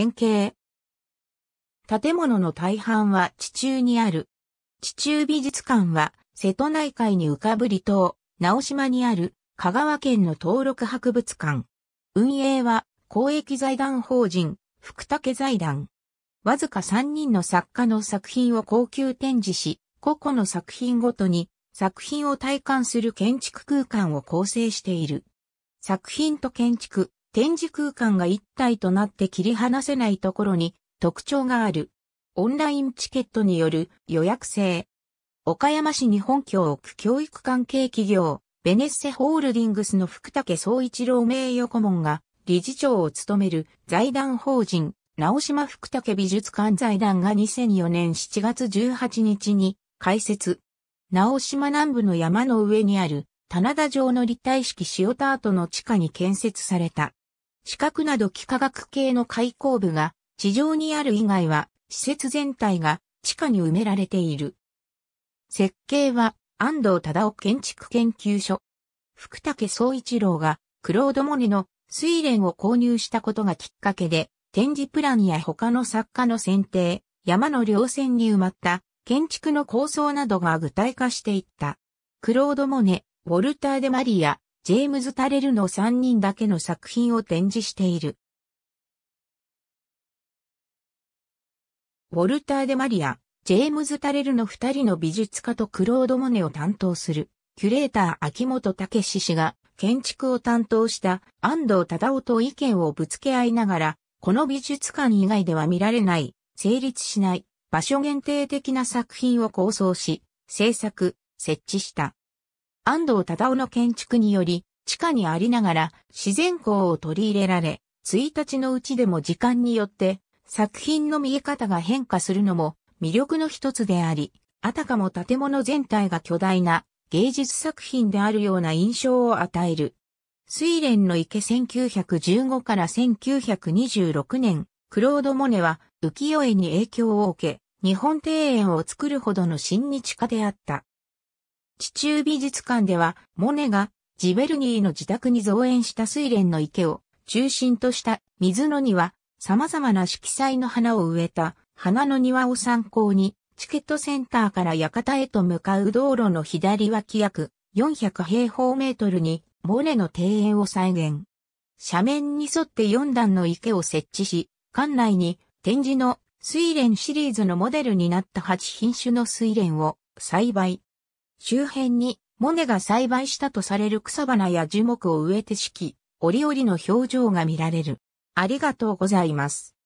円形。建物の大半は地中にある。地中美術館は瀬戸内海に浮かぶ離島、直島にある香川県の登録博物館。運営は公益財団法人福武財団。わずか3人の作家の作品を高級展示し、個々の作品ごとに作品を体感する建築空間を構成している。作品と建築、展示空間が一体となって切り離せないところに特徴がある。オンラインチケットによる予約制。岡山市日本教を教育関係企業、ベネッセホールディングスの福武総一郎名誉顧問が理事長を務める財団法人、直島福武美術館財団が2004年7月18日に開設。直島南部の山の上にある棚田城の立体式塩田跡の地下に建設された四角など幾何学系の開口部が地上にある以外は施設全体が地下に埋められている。設計は安藤忠夫建築研究所。福武総一郎がクロード・モネの水蓮を購入したことがきっかけで展示プランや他の作家の選定、山の稜線に埋まった建築の構想などが具体化していった。クロード・モネ、ウォルター・デ・マリア、ジェームズ・タレルの3人だけの作品を展示している。ウォルター・デ・マリア、ジェームズ・タレルの2人の美術家とクロード・モネを担当する、キュレーター秋元武氏が建築を担当した安藤忠夫と意見をぶつけ合いながら、この美術館以外では見られない、成立しない、場所限定的な作品を構想し、制作、設置した。安藤忠夫の建築により、地下にありながら自然光を取り入れられ、1日のうちでも時間によって作品の見え方が変化するのも魅力の一つであり、あたかも建物全体が巨大な芸術作品であるような印象を与える。水蓮の池1915から1926年、クロード・モネは浮世絵に影響を受け、日本庭園を作るほどの親日家であった。地中美術館では、モネがジベルニーの自宅に造園した水蓮の池を中心とした水の庭、様々な色彩の花を植えた花の庭を参考に、チケットセンターから館へと向かう道路の左脇約400平方メートルに、モネの庭園を再現。斜面に沿って4段の池を設置し、館内に展示の水蓮シリーズのモデルになった8品種の水蓮を栽培、周辺に、モネが栽培したとされる草花や樹木を植えて敷き、折々の表情が見られる。ありがとうございます。